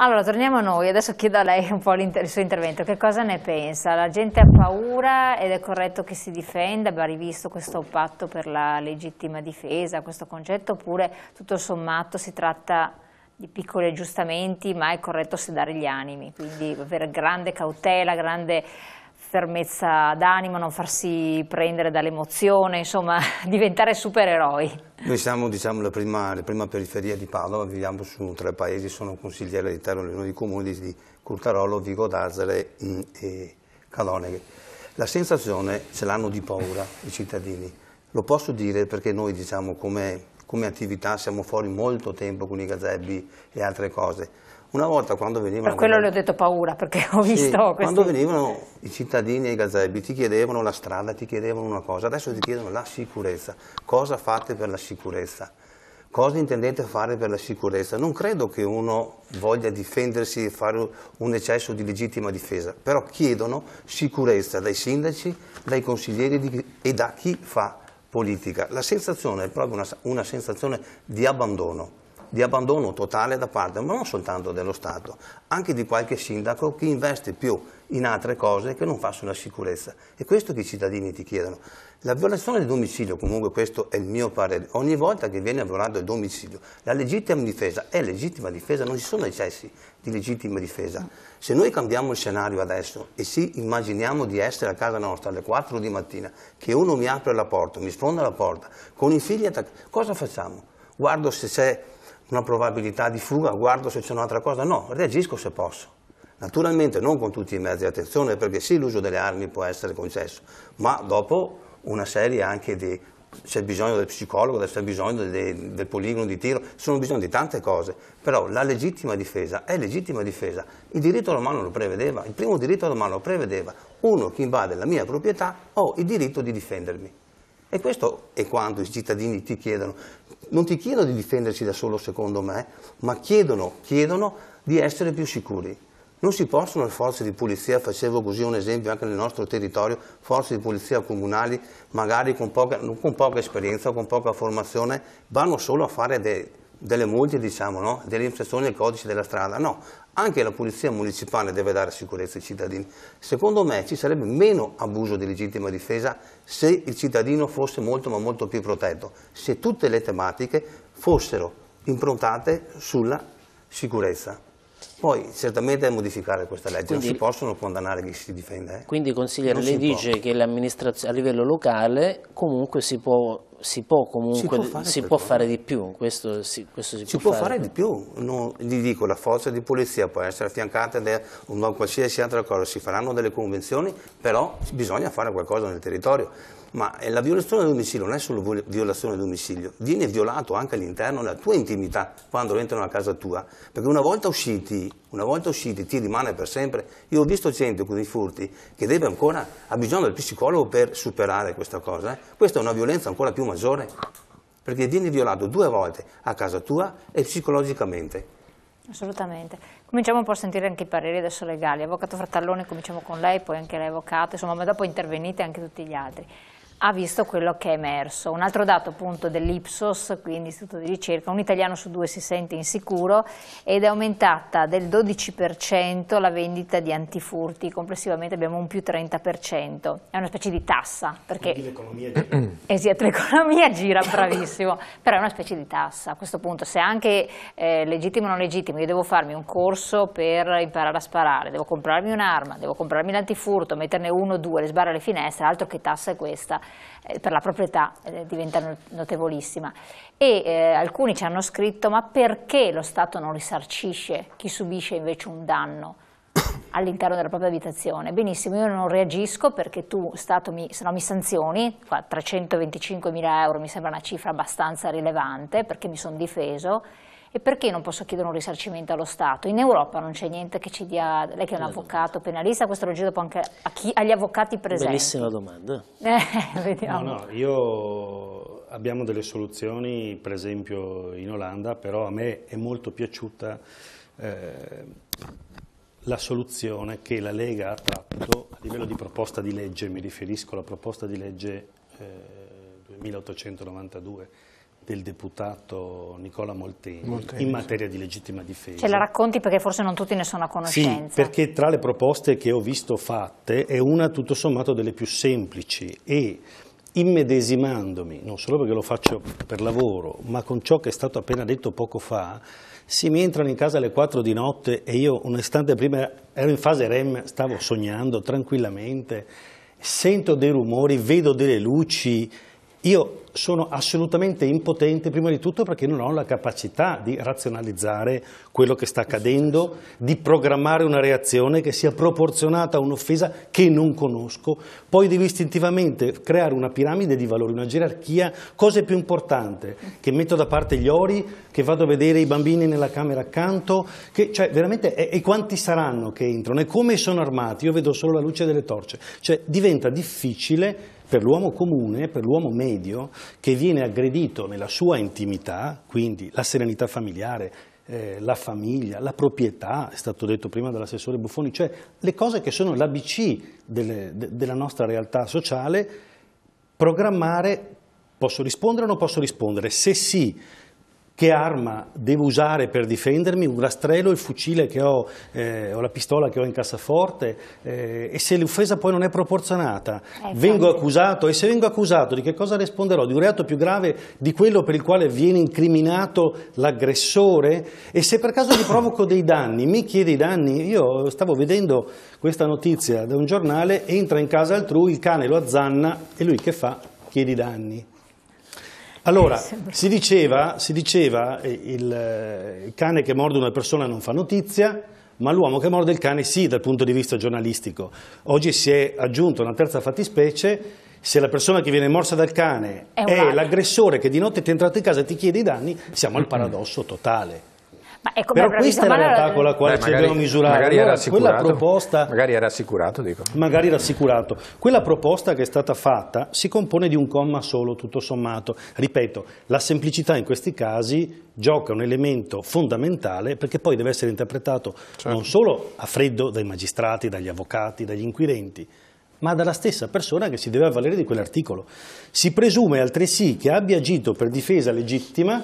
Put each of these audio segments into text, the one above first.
Allora, torniamo a noi, adesso chiedo a lei un po' il suo intervento, che cosa ne pensa? La gente ha paura ed è corretto che si difenda, abbiamo rivisto questo patto per la legittima difesa, questo concetto, oppure tutto sommato si tratta di piccoli aggiustamenti, ma è corretto sedare gli animi, quindi avere grande cautela, grande fermezza d'animo, non farsi prendere dall'emozione, insomma diventare supereroi. Noi siamo diciamo, la, prima, la, prima, periferia di Padova, viviamo su tre paesi, sono consigliere all'interno di uno dei comuni di Curtarolo, Vigo d'Azare e Caloneghe. La sensazione ce l'hanno di paura i cittadini, lo posso dire perché noi diciamo, come, come attività siamo fuori molto tempo con i gazebi e altre cose una volta quando venivano... Per quello le ho detto paura, perché ho sì, visto Quando venivano i cittadini e i gazebi ti chiedevano la strada, ti chiedevano una cosa, adesso ti chiedono la sicurezza. Cosa fate per la sicurezza? Cosa intendete fare per la sicurezza? Non credo che uno voglia difendersi e fare un eccesso di legittima difesa, però chiedono sicurezza dai sindaci, dai consiglieri di... e da chi fa politica. La sensazione è proprio una, una sensazione di abbandono di abbandono totale da parte, ma non soltanto dello Stato, anche di qualche sindaco che investe più in altre cose che non fa sulla sicurezza. È questo che i cittadini ti chiedono. La violazione del domicilio, comunque questo è il mio parere, ogni volta che viene violato il domicilio, la legittima difesa è legittima difesa, non ci sono eccessi di legittima difesa. Se noi cambiamo il scenario adesso e ci immaginiamo di essere a casa nostra alle 4 di mattina, che uno mi apre la porta, mi sfonda la porta, con i figli attaccati, cosa facciamo? Guardo se c'è una probabilità di fuga, guardo se c'è un'altra cosa, no, reagisco se posso. Naturalmente non con tutti i mezzi, attenzione perché sì l'uso delle armi può essere concesso, ma dopo una serie anche di c'è bisogno del psicologo, c'è bisogno de, del poligono di tiro, sono bisogno di tante cose, però la legittima difesa è legittima difesa. Il diritto romano lo prevedeva, il primo diritto romano lo prevedeva, uno che invade la mia proprietà ho il diritto di difendermi. E questo è quando i cittadini ti chiedono non ti chiedono di difendersi da solo secondo me, ma chiedono, chiedono di essere più sicuri. Non si possono le forze di polizia, facevo così un esempio anche nel nostro territorio, forze di polizia comunali magari con poca, con poca esperienza, con poca formazione, vanno solo a fare dei, delle multe, diciamo, no? delle infrazioni del codice della strada, no, anche la polizia municipale deve dare sicurezza ai cittadini. Secondo me ci sarebbe meno abuso di legittima difesa se il cittadino fosse molto ma molto più protetto, se tutte le tematiche fossero improntate sulla sicurezza. Poi certamente a modificare questa legge quindi, non si possono condannare chi si difende. Eh? Quindi consigliere, lei dice può. che a livello locale comunque si può, si può, comunque, si può, fare, si può fare, di più, questo si, questo si può, fare. fare. di più, non, gli dico la forza di polizia può essere affiancata da una qualsiasi altra cosa, si faranno delle convenzioni, però bisogna fare qualcosa nel territorio. Ma eh, la violazione del domicilio non è solo violazione del domicilio, viene violato anche all'interno della tua intimità quando entrano a casa tua, perché una volta usciti una volta usciti ti rimane per sempre. Io ho visto gente con dei furti che deve ancora, ha bisogno del psicologo per superare questa cosa. Eh. Questa è una violenza ancora più maggiore, perché vieni violato due volte a casa tua e psicologicamente. Assolutamente. Cominciamo un po' a sentire anche i pareri adesso legali. Avvocato Frattallone, cominciamo con lei, poi anche lei avvocato, insomma, ma dopo intervenite anche tutti gli altri ha visto quello che è emerso. Un altro dato appunto dell'Ipsos, quindi istituto di ricerca, un italiano su due si sente insicuro ed è aumentata del 12% la vendita di antifurti, complessivamente abbiamo un più 30%, è una specie di tassa. Perché l'economia gira. Eh l'economia gira, bravissimo, però è una specie di tassa. A questo punto se anche eh, legittimo o non legittimo, io devo farmi un corso per imparare a sparare, devo comprarmi un'arma, devo comprarmi l'antifurto, metterne uno o due, le sbarre alle finestre, altro che tassa è questa eh, per la proprietà eh, diventa notevolissima. E eh, alcuni ci hanno scritto ma perché lo Stato non risarcisce chi subisce invece un danno? all'interno della propria abitazione. Benissimo, io non reagisco perché tu, Stato, mi, se no mi sanzioni, 325 mila euro mi sembra una cifra abbastanza rilevante perché mi sono difeso, e perché non posso chiedere un risarcimento allo Stato? In Europa non c'è niente che ci dia, lei che è un avvocato penalista, questo lo giro anche chi, agli avvocati presenti. Bellissima domanda. Eh, vediamo. No, no, io abbiamo delle soluzioni, per esempio in Olanda, però a me è molto piaciuta eh, la soluzione che la Lega ha tratto a livello di proposta di legge, mi riferisco alla proposta di legge eh, 2892 del deputato Nicola Molteni, Molteni, in materia di legittima difesa. Ce la racconti perché forse non tutti ne sono a conoscenza. Sì, perché tra le proposte che ho visto fatte è una tutto sommato delle più semplici e immedesimandomi, non solo perché lo faccio per lavoro, ma con ciò che è stato appena detto poco fa, si mi entrano in casa alle 4 di notte e io un istante prima ero in fase REM, stavo sognando tranquillamente, sento dei rumori, vedo delle luci io sono assolutamente impotente prima di tutto perché non ho la capacità di razionalizzare quello che sta accadendo, di programmare una reazione che sia proporzionata a un'offesa che non conosco, poi devo istintivamente creare una piramide di valori, una gerarchia, cosa è più importante, che metto da parte gli ori, che vado a vedere i bambini nella camera accanto, che, cioè veramente e quanti saranno che entrano e come sono armati, io vedo solo la luce delle torce, cioè diventa difficile per l'uomo comune, per l'uomo medio, che viene aggredito nella sua intimità, quindi la serenità familiare, eh, la famiglia, la proprietà, è stato detto prima dall'assessore Buffoni, cioè le cose che sono l'ABC de, della nostra realtà sociale, programmare, posso rispondere o non posso rispondere? Se sì, che arma devo usare per difendermi, un rastrello, il fucile che ho eh, o la pistola che ho in cassaforte eh, e se l'offesa poi non è proporzionata, eh, vengo accusato e se vengo accusato di che cosa risponderò? Di un reato più grave di quello per il quale viene incriminato l'aggressore e se per caso gli provoco dei danni, mi chiede i danni, io stavo vedendo questa notizia da un giornale, entra in casa altrui, il cane lo azzanna e lui che fa? Chiede i danni. Allora, si diceva, si diceva eh, il, il eh, cane che morde una persona non fa notizia, ma l'uomo che morde il cane sì dal punto di vista giornalistico. Oggi si è aggiunta una terza fattispecie se la persona che viene morsa dal cane è, è l'aggressore che di notte ti è entrato in casa e ti chiede i danni, siamo al paradosso totale. Ma è come Però questa è la realtà con la quale Beh, ci magari, dobbiamo misurare. Magari allora, quella proposta, magari era assicurato, dico. Magari era assicurato. Quella proposta che è stata fatta si compone di un comma solo, tutto sommato. Ripeto, la semplicità in questi casi gioca un elemento fondamentale perché poi deve essere interpretato certo. non solo a freddo dai magistrati, dagli avvocati, dagli inquirenti, ma dalla stessa persona che si deve avvalere di quell'articolo. Si presume altresì che abbia agito per difesa legittima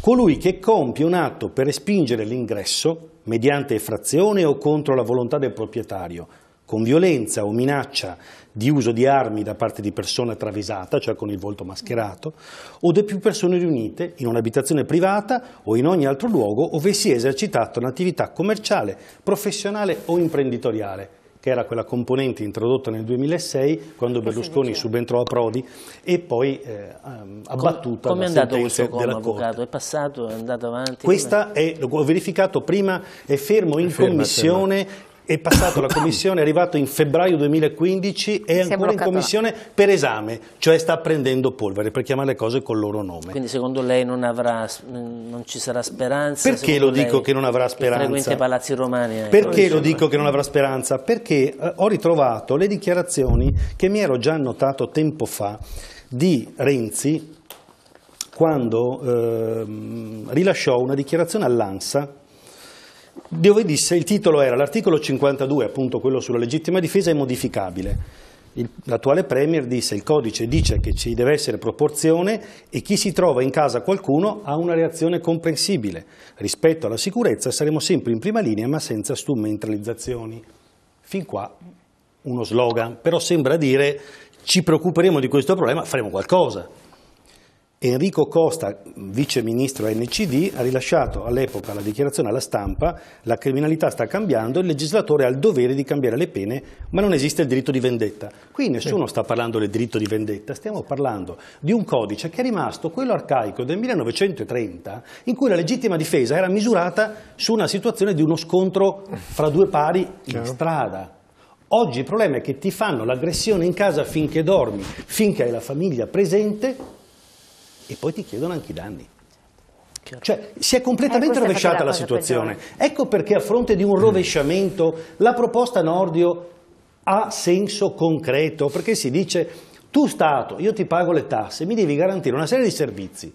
colui che compie un atto per respingere l'ingresso, mediante effrazione o contro la volontà del proprietario, con violenza o minaccia di uso di armi da parte di persona travisata, cioè con il volto mascherato, o di più persone riunite in un'abitazione privata o in ogni altro luogo ove sia esercitata un'attività commerciale, professionale o imprenditoriale che era quella componente introdotta nel 2006 quando Berlusconi subentrò a Prodi e poi eh, abbattuta Com- come da sentenze della avvocato? Corte. È passato, è andato avanti? Questa è, ho verificato prima, è fermo in ferma, commissione è passato la commissione, è arrivato in febbraio 2015 e è ancora in commissione per esame, cioè sta prendendo polvere per chiamare le cose col loro nome. Quindi secondo lei non, avrà, non ci sarà speranza? Perché lo dico che non avrà speranza? palazzi romani. Eh, Perché lo dico che non avrà speranza? Perché eh, ho ritrovato le dichiarazioni che mi ero già annotato tempo fa di Renzi quando eh, rilasciò una dichiarazione all'ANSA dove disse il titolo era l'articolo 52, appunto quello sulla legittima difesa, è modificabile. L'attuale Premier disse il codice dice che ci deve essere proporzione e chi si trova in casa qualcuno ha una reazione comprensibile. Rispetto alla sicurezza saremo sempre in prima linea ma senza strumentalizzazioni. Fin qua uno slogan, però sembra dire ci preoccuperemo di questo problema, faremo qualcosa. Enrico Costa, vice ministro NCD, ha rilasciato all'epoca la dichiarazione alla stampa la criminalità sta cambiando, il legislatore ha il dovere di cambiare le pene, ma non esiste il diritto di vendetta. Qui nessuno sì. sta parlando del diritto di vendetta, stiamo parlando di un codice che è rimasto quello arcaico del 1930, in cui la legittima difesa era misurata su una situazione di uno scontro fra due pari in strada. Oggi il problema è che ti fanno l'aggressione in casa finché dormi, finché hai la famiglia presente e poi ti chiedono anche i danni. Cioè si è completamente eh, rovesciata la situazione. Peggiore. Ecco perché a fronte di un mm. rovesciamento la proposta Nordio ha senso concreto, perché si dice tu Stato, io ti pago le tasse, mi devi garantire una serie di servizi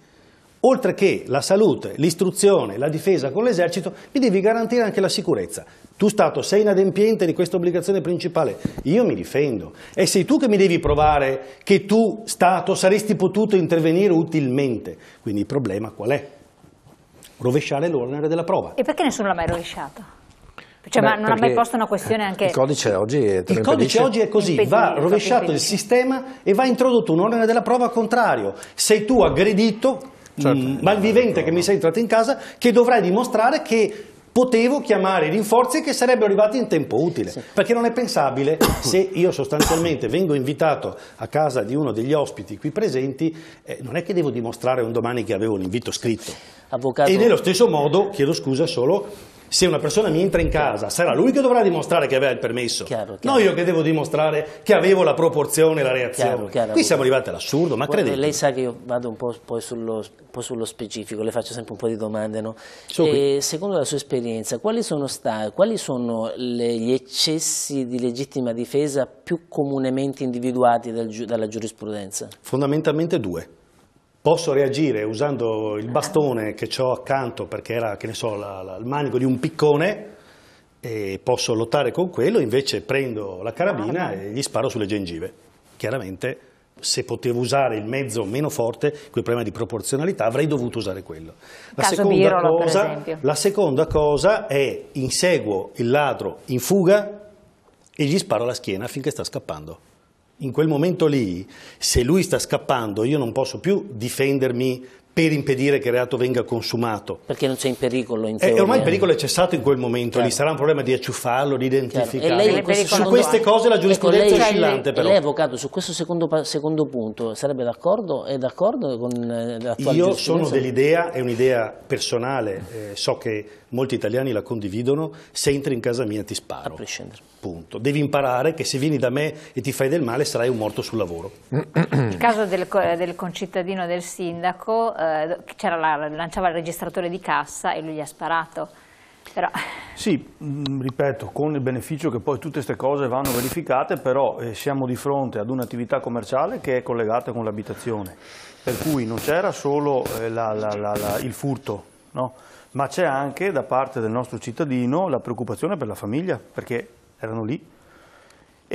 oltre che la salute, l'istruzione, la difesa con l'esercito, mi devi garantire anche la sicurezza. Tu Stato sei inadempiente di questa obbligazione principale, io mi difendo e sei tu che mi devi provare che tu Stato saresti potuto intervenire utilmente. Quindi il problema qual è? Rovesciare l'onere della prova. E perché nessuno l'ha mai rovesciato? Cioè, Beh, ma non ha mai posto una questione anche... Il codice oggi, è, il codice oggi è così, va rovesciato il sistema e va introdotto un ordine della prova contrario. Sei tu aggredito certo. Mm, malvivente no, che mi sei entrato in casa, che dovrai dimostrare che potevo chiamare i rinforzi che sarebbero arrivati in tempo utile, sì. perché non è pensabile se io sostanzialmente vengo invitato a casa di uno degli ospiti qui presenti, eh, non è che devo dimostrare un domani che avevo l'invito scritto. Avvocato... E nello stesso modo, chiedo scusa solo, se una persona mi entra in casa, sarà lui che dovrà dimostrare che aveva il permesso. Chiaro, chiaro. No, io che devo dimostrare che avevo la proporzione e la reazione. Chiaro, Qui siamo arrivati all'assurdo, ma Guarda, credete. Lei sa che io vado un po', sullo, un po sullo, specifico, le faccio sempre un po' di domande. No? E, eh, secondo la sua esperienza, quali sono, sta, quali sono le, gli eccessi di legittima difesa più comunemente individuati dal, dalla giurisprudenza? Fondamentalmente due posso reagire usando il bastone che ho accanto perché era, che ne so, la, la, il manico di un piccone e posso lottare con quello, invece prendo la carabina ah, e gli sparo sulle gengive. Chiaramente se potevo usare il mezzo meno forte, quel problema di proporzionalità, avrei dovuto usare quello. La, seconda, Birolo, cosa, la seconda cosa è inseguo il ladro in fuga e gli sparo la schiena finché sta scappando in quel momento lì, se lui sta scappando, io non posso più difendermi per impedire che il reato venga consumato. Perché non c'è in pericolo in teoria. Eh, ormai il pericolo è cessato in quel momento, Chiaro. lì certo. sarà un problema di acciuffarlo, di identificarlo. Lei, su queste cose la ecco, giurisprudenza ecco, lei, è oscillante lei, però. Lei avvocato su questo secondo, secondo punto sarebbe d'accordo? È d'accordo con eh, l'attuale Io sono dell'idea, è un'idea personale, eh, so che molti italiani la condividono, se entri in casa mia ti sparo. A prescindere. Punto. Devi imparare che se vieni da me e ti fai del male sarai un morto sul lavoro. Il caso del, del concittadino del sindaco eh, la, lanciava il registratore di cassa e lui gli ha sparato. Però... Sì, mh, mm, ripeto, con il beneficio che poi tutte queste cose vanno verificate, però eh, siamo di fronte ad un'attività commerciale che è collegata con l'abitazione, per cui non c'era solo eh, la, la, il furto, no? ma c'è anche da parte del nostro cittadino la preoccupazione per la famiglia, perché erano lì,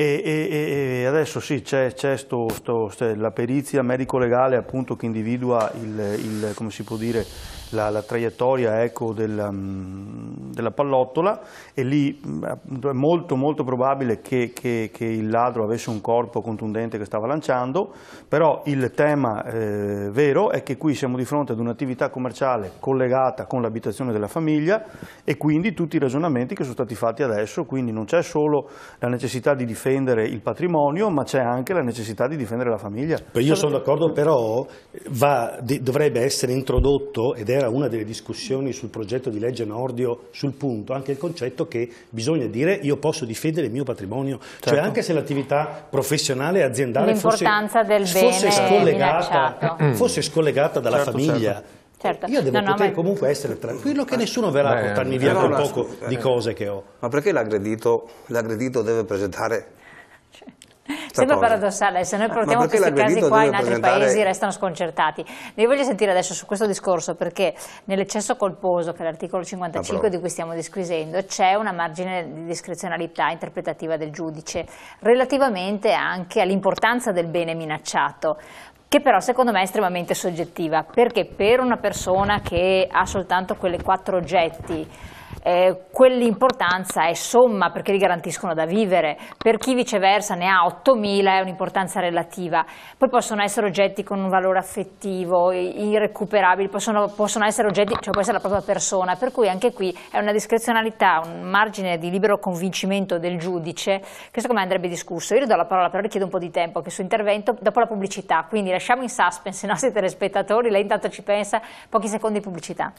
e, e, e adesso sì, c'è, la perizia medico-legale appunto che individua il, il, come si può dire, la, la traiettoria ecco, del, mm, della pallottola e lì è molto, molto probabile che, che, che, il ladro avesse un corpo contundente che stava lanciando, però il tema eh, vero è che qui siamo di fronte ad un'attività commerciale collegata con l'abitazione della famiglia e quindi tutti i ragionamenti che sono stati fatti adesso, quindi non c'è solo la necessità di difendere il patrimonio, ma c'è anche la necessità di difendere la famiglia. Beh, io sono d'accordo, però va, dovrebbe essere introdotto, ed era una delle discussioni sul progetto di legge Nordio, sul sul punto anche il concetto che bisogna dire io posso difendere il mio patrimonio, cioè, certo. cioè anche se l'attività professionale e aziendale fosse, fosse, scollegata, mm. fosse, scollegata, dalla certo, famiglia. Certo. Certo. Io devo no, poter no, comunque essere tranquillo che ah. nessuno verrà a portarmi eh, via quel poco eh, di cose che ho. Ma perché l'aggredito deve presentare questa Sembra cosa. paradossale, se noi portiamo questi casi qua in altri presentare... paesi restano sconcertati. Ne voglio sentire adesso su questo discorso perché nell'eccesso colposo, che è l'articolo 55 di cui stiamo disquisendo, c'è una margine di discrezionalità interpretativa del giudice relativamente anche all'importanza del bene minacciato che però secondo me è estremamente soggettiva, perché per una persona che ha soltanto quelle quattro oggetti eh, quell'importanza è somma perché li garantiscono da vivere, per chi viceversa ne ha 8.000 è un'importanza relativa, poi possono essere oggetti con un valore affettivo, irrecuperabili, possono, possono essere oggetti, cioè può essere la propria persona, per cui anche qui è una discrezionalità, un margine di libero convincimento del giudice che secondo me andrebbe discusso. Io le do la parola, però richiedo un po' di tempo anche suo intervento, dopo la pubblicità, quindi lasciamo in suspense i nostri telespettatori, lei intanto ci pensa, pochi secondi di pubblicità.